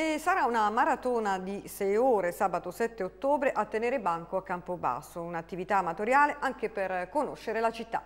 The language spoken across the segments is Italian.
E sarà una maratona di 6 ore sabato 7 ottobre a tenere banco a Campobasso, un'attività amatoriale anche per conoscere la città.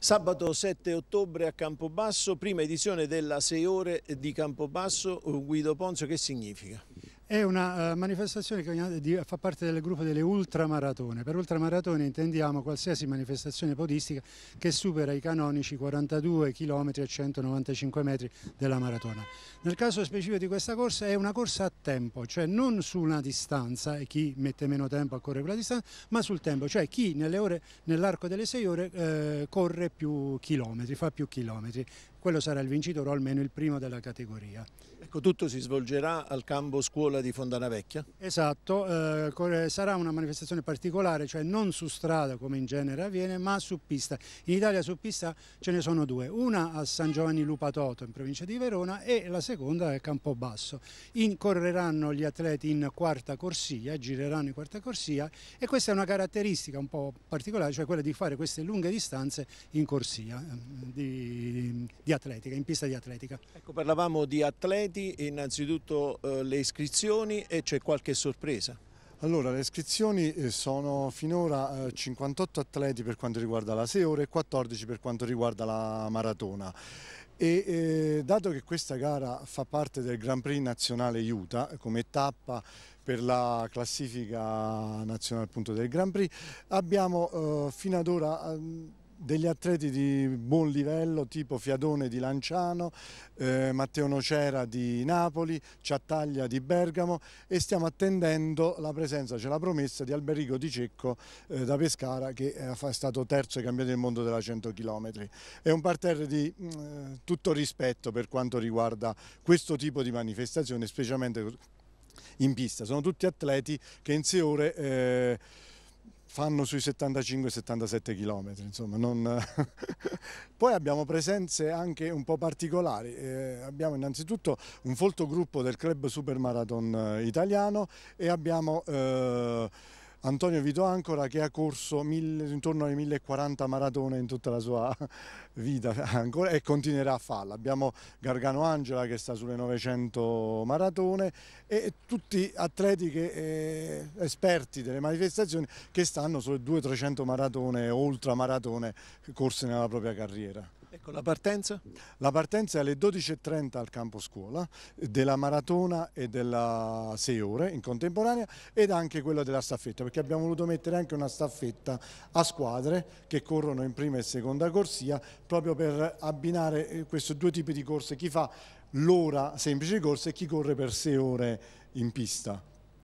Sabato 7 ottobre a Campobasso, prima edizione della 6 ore di Campobasso, Guido Ponzio, che significa? È una eh, manifestazione che fa parte del gruppo delle ultramaratone. Per ultramaratone intendiamo qualsiasi manifestazione podistica che supera i canonici 42 km e 195 metri della maratona. Nel caso specifico di questa corsa è una corsa a tempo, cioè non su una distanza e chi mette meno tempo a correre quella distanza, ma sul tempo, cioè chi nell'arco nell delle 6 ore eh, corre più chilometri, fa più chilometri quello sarà il vincitore o almeno il primo della categoria. Ecco, tutto si svolgerà al campo scuola di Fondana Vecchia? Esatto, eh, eh, sarà una manifestazione particolare, cioè non su strada come in genere avviene, ma su pista. In Italia su pista ce ne sono due, una a San Giovanni Lupatoto in provincia di Verona e la seconda a Campobasso. Incorreranno gli atleti in quarta corsia, gireranno in quarta corsia e questa è una caratteristica un po' particolare, cioè quella di fare queste lunghe distanze in corsia, ehm, di, di atletica, in pista di atletica. Ecco, parlavamo di atleti, innanzitutto eh, le iscrizioni e c'è qualche sorpresa? Allora, le iscrizioni eh, sono finora 58 eh, atleti per quanto riguarda la 6 ore e 14 per quanto riguarda la maratona. E, eh, dato che questa gara fa parte del Grand Prix nazionale Utah come tappa per la classifica nazionale appunto, del Grand Prix, abbiamo eh, fino ad ora... Eh, degli atleti di buon livello tipo Fiadone di Lanciano, eh, Matteo Nocera di Napoli, Ciattaglia di Bergamo e stiamo attendendo la presenza, c'è la promessa di Alberico Di Cecco eh, da Pescara che eh, è stato terzo ai campioni del mondo della 100 km. È un parterre di mh, mm, tutto rispetto per quanto riguarda questo tipo di manifestazione, specialmente in pista. Sono tutti atleti che in sei ore... Eh, fanno sui 75-77 km. Insomma, non... Poi abbiamo presenze anche un po' particolari. Eh, abbiamo innanzitutto un folto gruppo del club Supermarathon eh, italiano e abbiamo... Eh, Antonio Vito Ancora che ha corso mille, intorno alle 1040 maratone in tutta la sua vita ancora, e continuerà a farla. Abbiamo Gargano Angela che sta sulle 900 maratone e tutti atleti che, eh, esperti delle manifestazioni che stanno sulle 200-300 maratone o ultramaratone corse nella propria carriera. Ecco, la partenza? La partenza è alle 12.30 al campo scuola della maratona e della 6 ore in contemporanea ed anche quella della staffetta perché abbiamo voluto mettere anche una staffetta a squadre che corrono in prima e seconda corsia proprio per abbinare eh, questi due tipi di corse, chi fa l'ora semplice corsa e chi corre per 6 ore in pista.